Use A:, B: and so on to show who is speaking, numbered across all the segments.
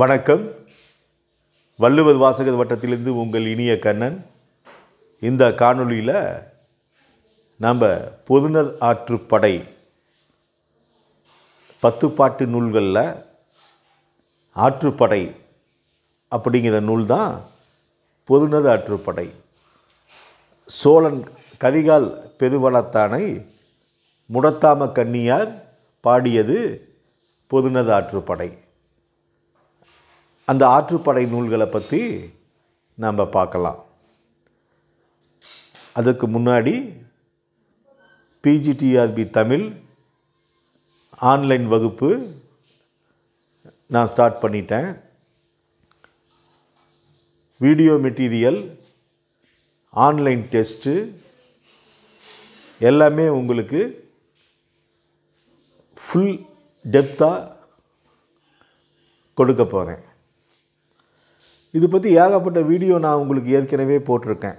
A: வணக்கம் வள்ளுவர் வாசகர் வட்டத்திலிருந்து உங்கள் இனிய கண்ணன் இந்த காணொளியில் நாம் பொதுநர் ஆற்றுப்படை பத்துப்பாட்டு நூல்களில் ஆற்றுப்படை அப்படிங்கிற நூல் தான் பொதுநர் ஆற்றுப்படை சோழன் கதிகால் பெருவளத்தானை முடத்தாம கன்னியார் பாடியது பொதுநத ஆற்றுப்படை அந்த ஆற்றுப்படை நூல்களை பற்றி நாம் பார்க்கலாம் அதுக்கு முன்னாடி பிஜிடிஆர்பி தமிழ் ஆன்லைன் வகுப்பு நான் ஸ்டார்ட் பண்ணிட்டேன் வீடியோ மெட்டீரியல் ஆன்லைன் டெஸ்ட்டு எல்லாமே உங்களுக்கு ஃபுல் டெப்த்தாக கொடுக்க போகிறேன் இது பற்றி ஏகப்பட்ட வீடியோ நான் உங்களுக்கு ஏற்கனவே போட்டிருக்கேன்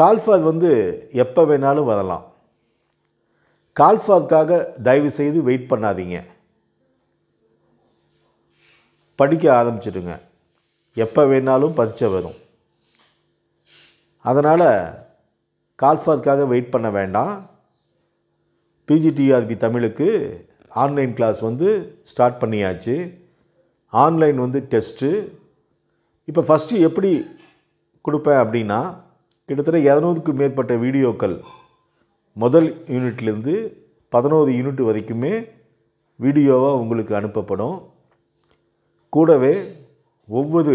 A: கால்ஃபாத் வந்து எப்போ வேணாலும் வரலாம் கால்ஃபாத்காக தயவு செய்து வெயிட் பண்ணாதீங்க படிக்க ஆரம்பிச்சிடுங்க எப்போ வேணாலும் பரீட்சை வரும் அதனால் கால்ஃபாத்காக வெயிட் பண்ண வேண்டாம் பிஜிடிஆர்பி தமிழுக்கு ஆன்லைன் கிளாஸ் வந்து ஸ்டார்ட் பண்ணியாச்சு ஆன்லைன் வந்து டெஸ்ட்டு இப்போ ஃபஸ்ட்டு எப்படி கொடுப்பேன் அப்படின்னா கிட்டத்தட்ட இரநூறுக்கு மேற்பட்ட வீடியோக்கள் முதல் யூனிட்லேருந்து பதினோரு யூனிட் வரைக்குமே வீடியோவாக உங்களுக்கு அனுப்பப்படும் கூடவே ஒவ்வொரு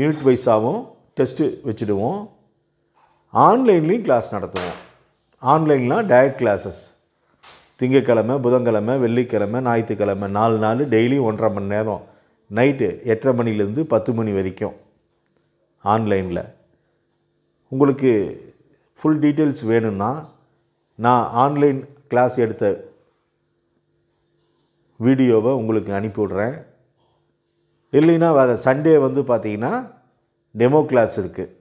A: யூனிட் வைஸாகவும் டெஸ்ட்டு வச்சுடுவோம் ஆன்லைன்லேயும் கிளாஸ் நடத்துவோம் ஆன்லைன்லாம் டயட் கிளாஸஸ் திங்கக்கிழமை புதன்கிழமை வெள்ளிக்கிழமை ஞாயிற்றுக்கிழமை நாலு நாள் டெய்லி ஒன்றரை மணி நேரம் நைட்டு எட்டரை மணிலேருந்து பத்து மணி வரைக்கும் ஆன்லைனில் உங்களுக்கு ஃபுல் டீட்டெயில்ஸ் வேணும்னா நான் ஆன்லைன் கிளாஸ் எடுத்த வீடியோவை உங்களுக்கு அனுப்பிவிட்றேன் இல்லைன்னா வேறு சண்டே வந்து பார்த்திங்கன்னா டெமோ கிளாஸ் இருக்குது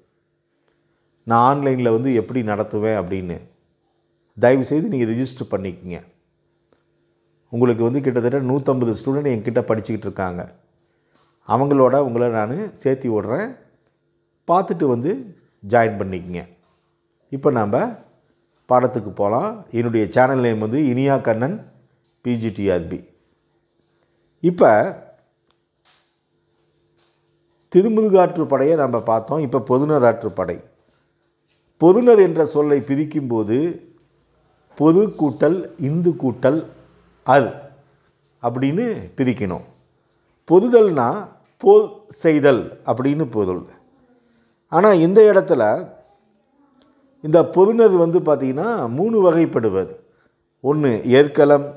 A: நான் ஆன்லைனில் வந்து எப்படி நடத்துவேன் அப்படின்னு தயவுசெய்து நீங்கள் ரிஜிஸ்டர் பண்ணிக்கங்க உங்களுக்கு வந்து கிட்டத்தட்ட நூற்றம்பது ஸ்டூடெண்ட் என்கிட்ட படிச்சுக்கிட்டு இருக்காங்க அவங்களோட உங்களை நான் சேர்த்தி விட்றேன் பார்த்துட்டு வந்து ஜாயின் பண்ணிக்கங்க இப்போ நாம் பாடத்துக்கு போகலாம் என்னுடைய சேனல் நேம் வந்து இனியா கண்ணன் பிஜிடிஆர்பி இப்போ திருமுதுகாற்று படையை நம்ம பார்த்தோம் இப்போ பொதுநதாற்று படை பொதுநது என்ற சொல்லை பிரிக்கும்போது பொது கூட்டல் இந்து கூட்டல் அது அப்படின்னு பிரிக்கணும் பொதுதல்னா பொ செய்தல் அப்படின்னு பொருள் ஆனால் இந்த இடத்துல இந்த பொதுனது வந்து பார்த்திங்கன்னா மூணு வகைப்படுவது ஒன்று ஏற்களம்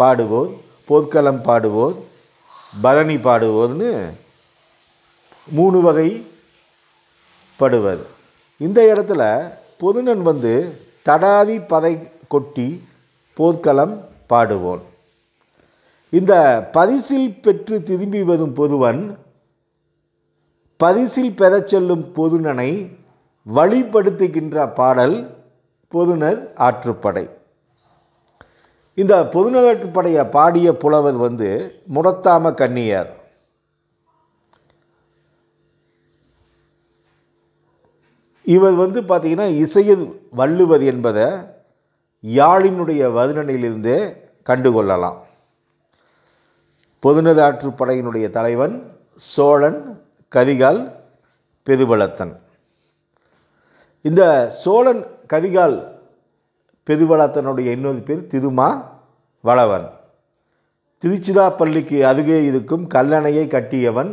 A: பாடுவோர் பொற்களம் பாடுவோர் பரணி பாடுவோர்னு மூணு வகை இந்த இடத்துல பொதுநன் வந்து தடாதி பதை கொட்டி போர்க்களம் பாடுவோன் இந்த பரிசில் பெற்று திரும்பி வரும் பொதுவன் பரிசில் பெறச் செல்லும் பொதுனனை வழிப்படுத்துகின்ற பாடல் பொதுநர் ஆற்றுப்படை இந்த பொதுநர் ஆற்றுப்படையை பாடிய புலவர் வந்து முடத்தாம கன்னியார் இவர் வந்து பார்த்திங்கன்னா இசையில் வள்ளுவர் என்பதை யாழினுடைய வருணனையிலிருந்தே கண்டுகொள்ளலாம் பொதுநதாற்று படையினுடைய தலைவன் சோழன் கரிகால் பெருவளத்தன் இந்த சோழன் கரிகால் பெருவளத்தனுடைய இன்னொரு பேர் திருமா வளவன் திருச்சிராப்பள்ளிக்கு அருகே இருக்கும் கல்லணையை கட்டியவன்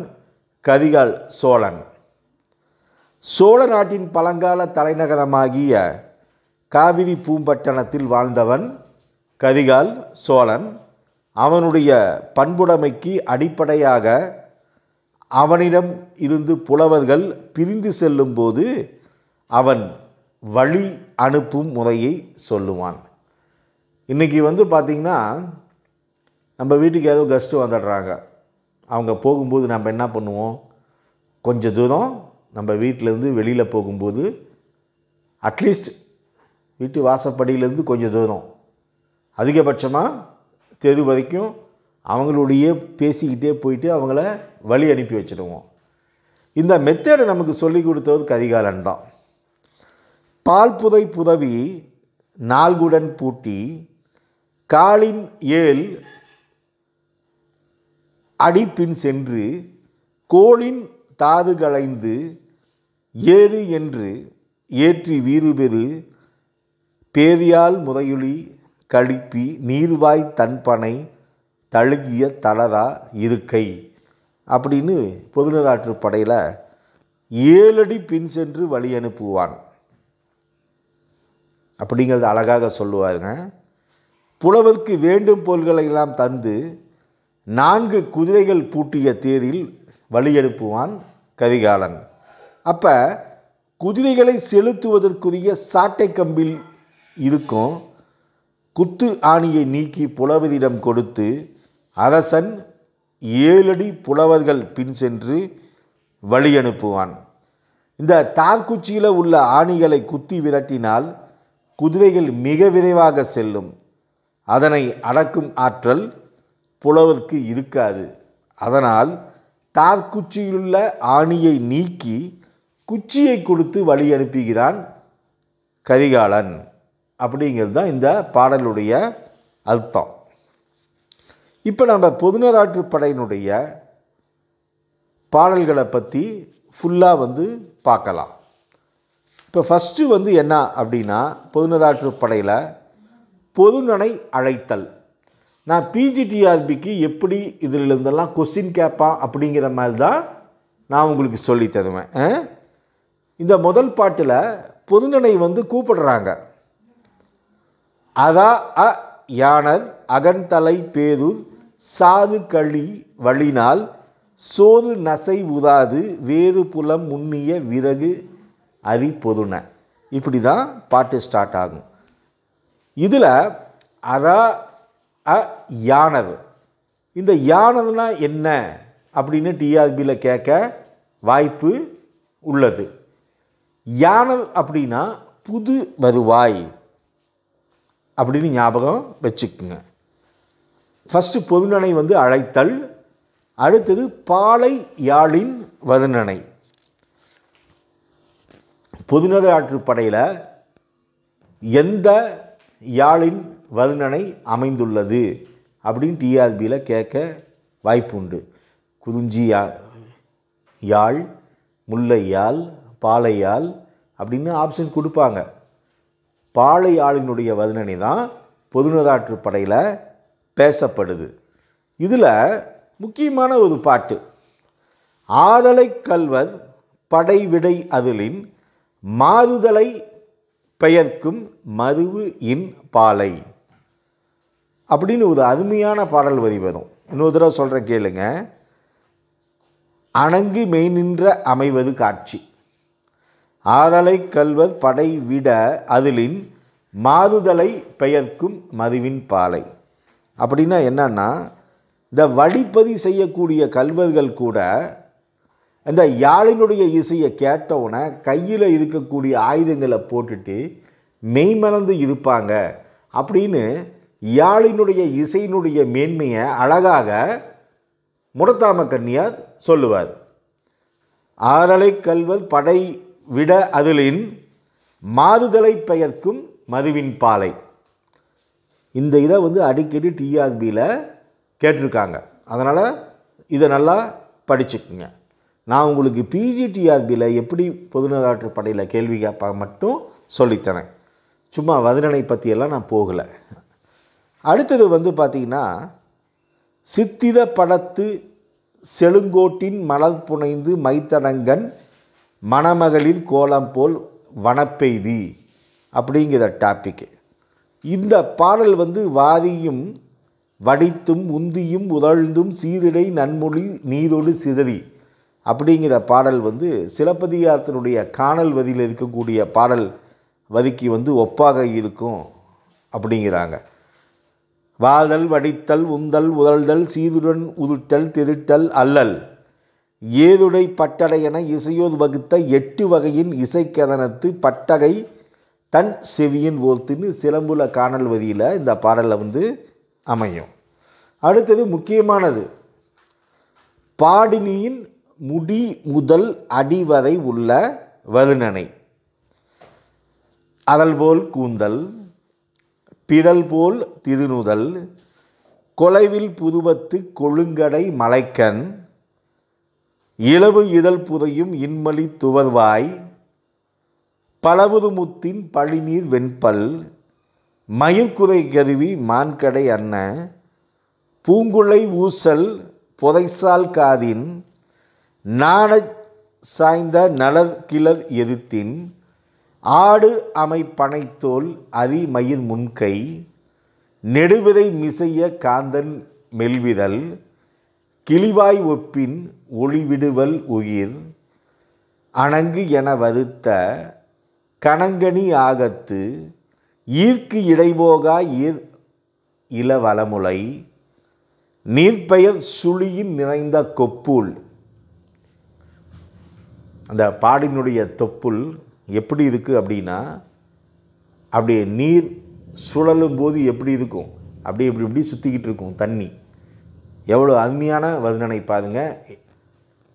A: கரிகால் சோழன் சோழ நாட்டின் பழங்கால தலைநகரமாகிய காவிரி பூம்பட்டணத்தில் வாழ்ந்தவன் கரிகால் சோழன் அவனுடைய பண்புடைமைக்கு அடிப்படையாக அவனிடம் இருந்து புலவர்கள் பிரிந்து செல்லும்போது அவன் வழி அனுப்பும் முறையை சொல்லுவான் இன்றைக்கி வந்து பார்த்திங்கன்னா நம்ம வீட்டுக்கு ஏதோ கெஸ்ட்டு வந்துடுறாங்க அவங்க போகும்போது நம்ம என்ன பண்ணுவோம் கொஞ்சம் தூரம் நம்ம வீட்டிலேருந்து வெளியில் போகும்போது அட்லீஸ்ட் வீட்டு வாசப்படியிலேருந்து கொஞ்சம் தூரம் அதிகபட்சமாக தெரு வரைக்கும் அவங்களுடைய பேசிக்கிட்டே போயிட்டு அவங்கள வழி அனுப்பி வச்சுருவோம் இந்த மெத்தேடை நமக்கு சொல்லி கொடுத்தது கரிகாலன் தான் பால் புதை புதவி நால்குடன் பூட்டி காலின் ஏல் அடிப்பின் சென்று கோளின் தாது களைந்து ஏறு என்று ஏற்றி வீறுபெறு பேதியால் முறையுளி கழிப்பி நீர்வாய் தன்பனை தழுகிய தளரா இருக்கை அப்படின்னு பொதுநதாற்று படையில் ஏழடி பின் சென்று வழி அனுப்புவான் அப்படிங்கிறது அழகாக சொல்லுவாருங்க புலவர்க்கு வேண்டும் பொருள்களையெல்லாம் தந்து நான்கு குதிரைகள் பூட்டிய தேரில் வழி அனுப்புவான் கரிகாலன் அப்போ குதிரைகளை செலுத்துவதற்குரிய சாட்டை கம்பில் இருக்கும் குத்து ஆணியை நீக்கி புலவரிடம் கொடுத்து அரசன் ஏழடி புலவர்கள் பின் சென்று வழி அனுப்புவான் இந்த தார்குச்சியில் உள்ள ஆணிகளை குத்தி விரட்டினால் குதிரைகள் மிக விரைவாக செல்லும் அதனை அடக்கும் ஆற்றல் புலவருக்கு இருக்காது அதனால் தார்குச்சியிலுள்ள ஆணியை நீக்கி குச்சியை கொடுத்து வழி அனுப்புகிறான் கரிகாலன் அப்படிங்கிறது தான் இந்த பாடலுடைய அர்த்தம் இப்போ நம்ம பொதுநராற்று படையினுடைய பாடல்களை பற்றி ஃபுல்லாக வந்து பார்க்கலாம் இப்போ ஃபஸ்ட்டு வந்து என்ன அப்படின்னா பொதுநதாற்று படையில் பொதுநனை அழைத்தல் நான் பிஜிடிஆர்பிக்கு எப்படி இதிலிருந்தெல்லாம் கொஸ்டின் கேட்பான் அப்படிங்கிற மாதிரி தான் நான் உங்களுக்கு சொல்லி தருவேன் இந்த முதல் பாட்டில் பொதுநிலை வந்து கூப்பிடுறாங்க அதா அ யானர் அகன்தலை பேது சாது களி வழினால் சோது நசை உதாது வேது புலம் முன்னிய விறகு அதி பொதுன இப்படி தான் பாட்டு ஸ்டார்ட் ஆகும் இதில் அதா அ யானர் இந்த யானதுனா என்ன அப்படின்னு டிஆர்பியில் கேட்க வாய்ப்பு உள்ளது யானல் அப்படின்னா புது வருவாய் அப்படின்னு ஞாபகம் வச்சுக்குங்க ஃபஸ்ட்டு பொதுநனை வந்து அழைத்தல் அடுத்தது பாலை யாழின் வருணனை பொதுநக ஆற்றுப்படையில் எந்த யாழின் வருணனை அமைந்துள்ளது அப்படின்னு டிஆர்பியில் கேட்க வாய்ப்புண்டு குறிஞ்சி யாழ் முல்லை யாழ் பாலையால் அப்படின்னு ஆப்ஷன் கொடுப்பாங்க பாலை ஆளினுடைய வதனனை தான் பொதுநதாற்று படையில் பேசப்படுது இதில் முக்கியமான ஒரு பாட்டு ஆதலை கல்வர் படைவிடை அதிலின் மாறுதலை பெயர்க்கும் மருவு இன் பாலை அப்படின்னு ஒரு அருமையான பாடல் வரி வரும் இன்னொரு தடவை சொல்கிறேன் கேளுங்க அணங்கு மெய் நின்ற அமைவது காட்சி ஆதலை கல்வர் படை விட அதிலின் மாறுதலை பெயர்க்கும் மதுவின் பாலை அப்படின்னா என்னன்னா இந்த வழிப்பதி செய்யக்கூடிய கல்வர்கள் கூட இந்த யாழினுடைய இசையை கேட்டவுடனே கையில் இருக்கக்கூடிய ஆயுதங்களை போட்டுட்டு மெய்மறந்து இருப்பாங்க அப்படின்னு யாழினுடைய இசையினுடைய மேன்மையை அழகாக முடத்தாம கன்னியார் சொல்லுவார் ஆதலை கல்வர் படை விட அதுலின் மாறுதலை பெயர்க்கும் மதுவின் பாலை இந்த இதை வந்து அடிக்கடி டிஆர்பியில் கேட்டிருக்காங்க அதனால் இதை நல்லா படிச்சுக்குங்க நான் உங்களுக்கு பிஜி டிஆர்பியில் எப்படி பொதுநகராற்று படையில் கேள்வி கேட்பாங்க மட்டும் சொல்லித்தரேன் சும்மா வதனனை பற்றியெல்லாம் நான் போகலை அடுத்தது வந்து பார்த்தீங்கன்னா சித்திர படத்து செழுங்கோட்டின் மலர் புனைந்து மைத்தடங்கன் மணமகளிர் கோலம் போல் வனப்பெய்தி அப்படிங்கிற டாப்பிக்கு இந்த பாடல் வந்து வாதியும் வடித்தும் உந்தியும் உதழ்ந்தும் சீரிடை நன்மொழி நீதொடு சிதறி அப்படிங்கிற பாடல் வந்து சிலப்பதிகாரத்தினுடைய காணல் வரியில் இருக்கக்கூடிய பாடல் வரிக்கு வந்து ஒப்பாக இருக்கும் அப்படிங்கிறாங்க வாதல் வடித்தல் உந்தல் உதழ்தல் சீதுடன் உதுட்டல் திருட்டல் அல்லல் ஏதுடை பட்டடை என இசையோது வகுத்த எட்டு வகையின் இசைக்கதனத்து பட்டகை தன் செவியின் ஓர்த்துன்னு சிலம்புல காணல் வதியில் இந்த பாடலில் வந்து அமையும் அடுத்தது முக்கியமானது பாடினியின் முடி முதல் அடிவதை உள்ள வருணனை அதல் போல் கூந்தல் பிதல் போல் திருநுதல் கொலைவில் புதுவத்து கொழுங்கடை மலைக்கன் இளவு இதழ் புதையும் இன்மலி துவர்வாய் பலவது முத்தின் பழிநீர் வெண்பல் மயிர்குதை கருவி மான்கடை அன்ன பூங்குழை ஊசல் புதைசால் காதின் நாண சாய்ந்த நலர் கிளர் எதிர்த்தின் ஆடு அமை பனைத்தோல் அரிமயிர் முன்கை நெடுவிதை மிசைய காந்தன் மெல்விதல் கிளிவாய் ஒப்பின் ஒளிவிடுவல் உயிர் அணங்கு என வருத்த கணங்கனி ஆகத்து ஈர்க்கு இடைபோகா ஈர் இளவலமுலை நீர்ப்பெயர் சுழியின் நிறைந்த கொப்புள் அந்த பாடினுடைய தொப்புள் எப்படி இருக்குது அப்படின்னா அப்படியே நீர் சுழலும் போது எப்படி இருக்கும் அப்படியே இப்படி இப்படி சுற்றிக்கிட்டு இருக்கும் தண்ணி எவ்வளோ அருமையான வர்ணனை பாருங்க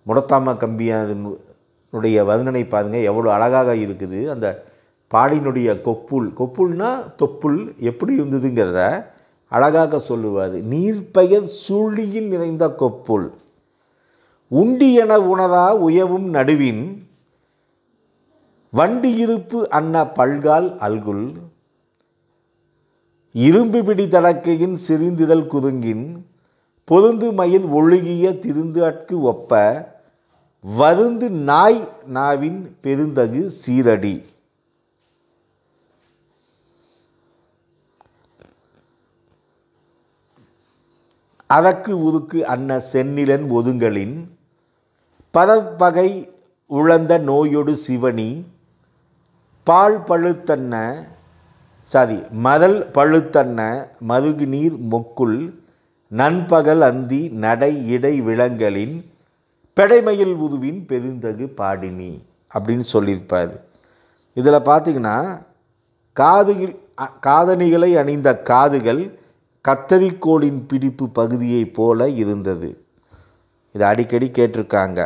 A: முடத்தாம கம்பியனுடைய வர்ணனை பாருங்க எவ்வளோ அழகாக இருக்குது அந்த பாடினுடைய கொப்புள் கொப்புள்னால் தொப்புள் எப்படி இருந்ததுங்கிறத அழகாக சொல்லுவார் நீர்பெயர் சூழியில் நிறைந்த கொப்புள் உண்டி என உணரா உயவும் நடுவின் வண்டி இருப்பு அன்ன பல்கால் அல்குல் இரும்பு பிடி தடக்கையின் சிரிந்திதழ் குறுங்கின் பொருந்து மயில் ஒழுகிய திருந்து அட்கு ஒப்ப வருந்து நாய் நாவின் பெருந்தகு சீரடி அதற்கு உருக்கு அன்ன சென்னிலன் ஒதுங்களின் பரப்பகை உழந்த நோயொடு சிவனி பால் பழுத்தன்ன சாரி மதல் பழுத்தன்ன மருகு நீர் மொக்குள் நண்பகல் அந்தி நடை இடை விலங்களின் பெடைமையில் உதுவின் பெருந்தகு பாடினி அப்படின்னு சொல்லியிருப்பார் இதில் பார்த்திங்கன்னா காது காதணிகளை அணிந்த காதுகள் கத்தரிக்கோளின் பிடிப்பு பகுதியைப் போல இருந்தது இதை அடிக்கடி கேட்டிருக்காங்க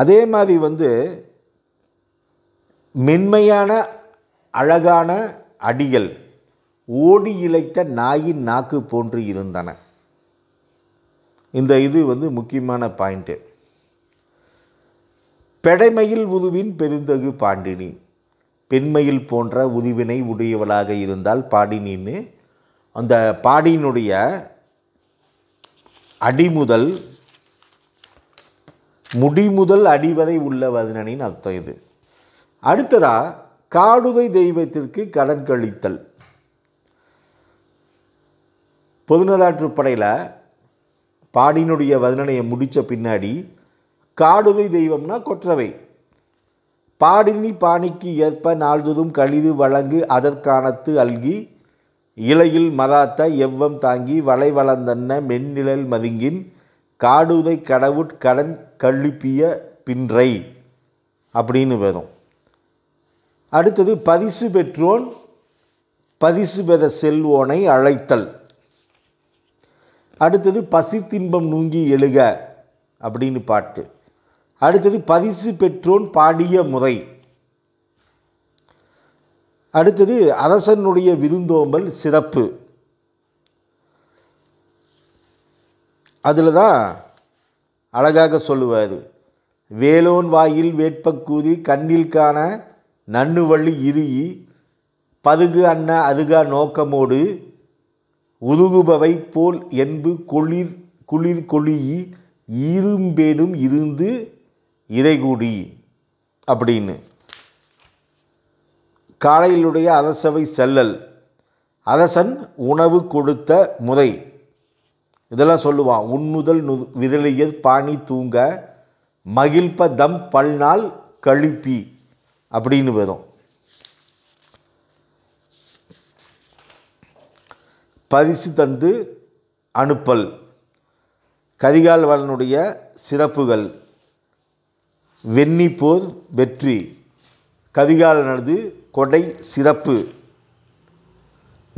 A: அதே மாதிரி வந்து மென்மையான அழகான அடிகள் ஓடி இழைத்த நாயின் நாக்கு போன்று இருந்தன இந்த இது வந்து முக்கியமான பாயிண்ட்டு பெடைமையில் உதுவின் பெருந்தகு பாண்டினி பெண்மையில் போன்ற உதுவினை உடையவளாக இருந்தால் பாடினின்னு அந்த பாடியினுடைய அடிமுதல் முடிமுதல் அடிவதை உள்ள வதனனின் அர்த்தம் இது அடுத்ததாக காடுதை தெய்வத்திற்கு கடன் கழித்தல் பொதுநலாற்று படையில் பாடினுடைய வர்ணனையை முடித்த பின்னாடி காடுதை தெய்வம்னா கொற்றவை பாடினி பாணிக்கு ஏற்ப நாள்தோறும் கழிது வழங்கு அதற்கானத்து அல்கி இலையில் மதாத்த எவ்வம் தாங்கி வளை வளர்ந்தன்ன மென்னிழல் மதிங்கின் காடுதை கடவுட் கடன் கழுப்பிய பின்றை அப்படின்னு வேதம் அடுத்தது பரிசு பெற்றோன் பரிசு பெற செல்வோனை அழைத்தல் அடுத்தது பசி தின்பம் நூங்கி எழுக அப்படின்னு பாட்டு அடுத்தது பரிசு பெற்றோன் பாடிய முறை அடுத்தது அரசனுடைய விருந்தோம்பல் சிறப்பு அதில் தான் அழகாக சொல்லுவார் வேலோன் வாயில் வேட்பக்கூதி கண்ணில் காண வள்ளி இறுகி பதுகு அண்ண அதுகா நோக்கமோடு உருகுபவை போல் என்பு கொளிர் குளிர் கொளியி இரும்பேடும் இருந்து இறைகூடி அப்படின்னு காலையிலுடைய அரசவை செல்லல் அரசன் உணவு கொடுத்த முறை இதெல்லாம் சொல்லுவான் உண்ணுதல் நு விதலியர் பாணி தூங்க மகிழ்ப தம் பல்நாள் கழிப்பி அப்படின்னு வரும் பரிசு தந்து அனுப்பல் கரிகால்வளனுடைய சிறப்புகள் வெண்ணி போர் வெற்றி கரிகாலனது கொடை சிறப்பு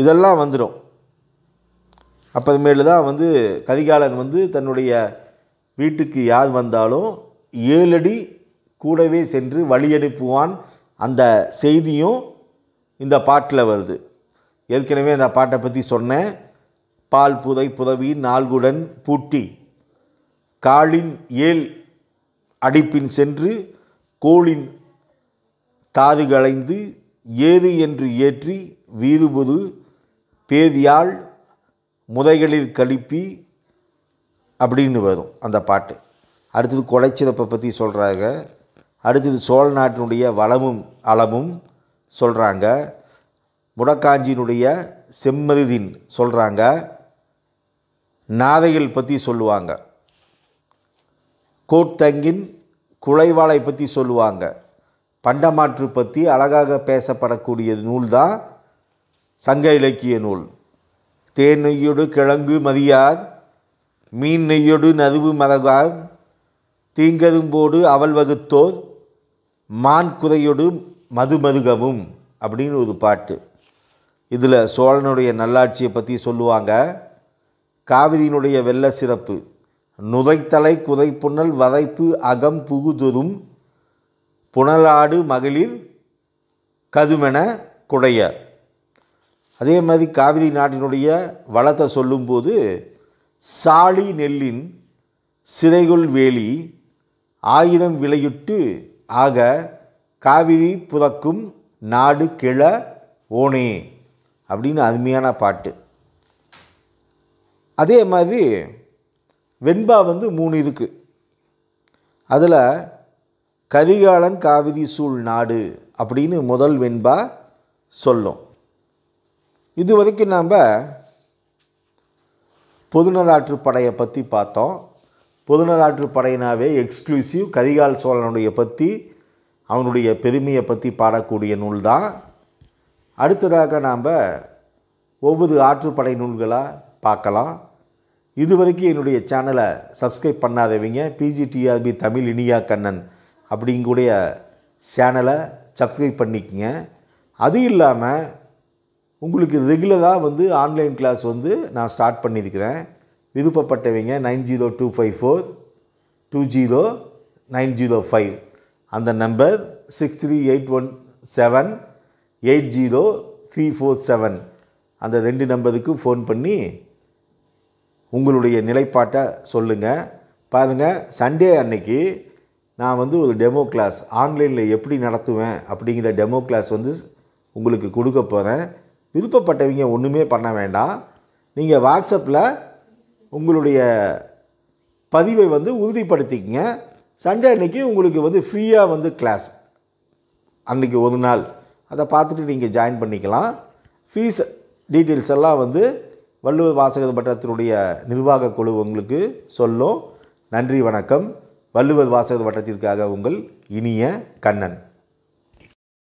A: இதெல்லாம் வந்துடும் அப்புறமேலு தான் வந்து கரிகாலன் வந்து தன்னுடைய வீட்டுக்கு யார் வந்தாலும் ஏழடி கூடவே சென்று வழி அனுப்புவான் அந்த செய்தியும் இந்த பாட்டில் வருது ஏற்கனவே அந்த பாட்டை பற்றி சொன்னேன் பால் புதை புதவி நால்குடன் பூட்டி காலின் ஏல் அடிப்பின் சென்று கோளின் தாது களைந்து ஏது என்று ஏற்றி வீதுபுது பேதியால் முதைகளில் கழிப்பி அப்படின்னு வரும் அந்த பாட்டு அடுத்தது கொலைச்சிறப்பை பற்றி சொல்கிறாங்க அடுத்தது சோழ நாட்டினுடைய வளமும் அளமும் சொல்கிறாங்க முடக்காஞ்சியினுடைய செம்மருதின் சொல்கிறாங்க நாதைகள் பற்றி சொல்லுவாங்க கோட்டங்கின் குலைவாளை பற்றி சொல்லுவாங்க பண்டமாற்று பற்றி அழகாக பேசப்படக்கூடிய நூல்தான் சங்க இலக்கிய நூல் தேன் நெய்யொடு கிழங்கு மதியார் மீன் நெய்யொடு நதுவு மதகார் தீங்கதும்போடு அவள் வகுத்தோர் மான் குதையொடு மதுமதுகவும் அப்படின்னு ஒரு பாட்டு இதில் சோழனுடைய நல்லாட்சியை பற்றி சொல்லுவாங்க காவிரியினுடைய வெள்ள சிறப்பு நுதைத்தலை குதைப்புண்ணல் வதைப்பு அகம் புகுதொரும் புனலாடு மகளிர் கதுமென குடைய அதே மாதிரி காவிரி நாட்டினுடைய வளத்தை சொல்லும்போது சாலி நெல்லின் சிறைகுள் வேலி ஆயிரம் விளையுட்டு ஆக காவிரி புதக்கும் நாடு கிழ ஓனே அப்படின்னு அருமையான பாட்டு அதே மாதிரி வெண்பா வந்து மூணு இதுக்கு அதில் கரிகாலன் காவிரி சூழ் நாடு அப்படின்னு முதல் வெண்பா சொல்லும் இது வரைக்கும் நாம் பொதுநதாற்று படையை பற்றி பார்த்தோம் பொதுநதாற்று படையினாவே எக்ஸ்க்ளூசிவ் கரிகால் சோழனுடைய பற்றி அவனுடைய பெருமையை பற்றி பாடக்கூடிய நூல் தான் அடுத்ததாக நாம் ஒவ்வொரு ஆற்றுப்படை நூல்களாக பார்க்கலாம் இதுவரைக்கும் என்னுடைய சேனலை சப்ஸ்கிரைப் பண்ணாதவங்க பிஜிடிஆர்பி தமிழ் இனியா கண்ணன் அப்படிங்கூடைய சேனலை சப்ஸ்கிரைப் பண்ணிக்கங்க அது இல்லாமல் உங்களுக்கு ரெகுலராக வந்து ஆன்லைன் கிளாஸ் வந்து நான் ஸ்டார்ட் பண்ணியிருக்கிறேன் விருப்பப்பட்டவங்க nine zero two five four two zero nine zero five அந்த number six three eight one seven eight zero three four seven அந்த ரெண்டு நம்பருக்கு ஃபோன் பண்ணி உங்களுடைய நிலைப்பாட்டை சொல்லுங்கள் பாருங்கள் சண்டே அன்னைக்கு நான் வந்து ஒரு டெமோ கிளாஸ் ஆன்லைனில் எப்படி நடத்துவேன் அப்படிங்கிற டெமோ கிளாஸ் வந்து உங்களுக்கு கொடுக்க போகிறேன் விருப்பப்பட்டவங்க ஒன்றுமே பண்ண வேண்டாம் நீங்கள் வாட்ஸ்அப்பில் உங்களுடைய பதிவை வந்து உறுதிப்படுத்திக்கங்க சண்டே அன்னைக்கு உங்களுக்கு வந்து ஃப்ரீயாக வந்து கிளாஸ் அன்றைக்கி ஒரு நாள் அதை பார்த்துட்டு நீங்கள் ஜாயின் பண்ணிக்கலாம் ஃபீஸ் டீட்டெயில்ஸ் எல்லாம் வந்து வள்ளுவர் வாசகர் வட்டத்தினுடைய நிர்வாக குழு உங்களுக்கு சொல்லும் நன்றி வணக்கம் வள்ளுவர் வாசகர் வட்டத்திற்காக உங்கள் இனிய கண்ணன்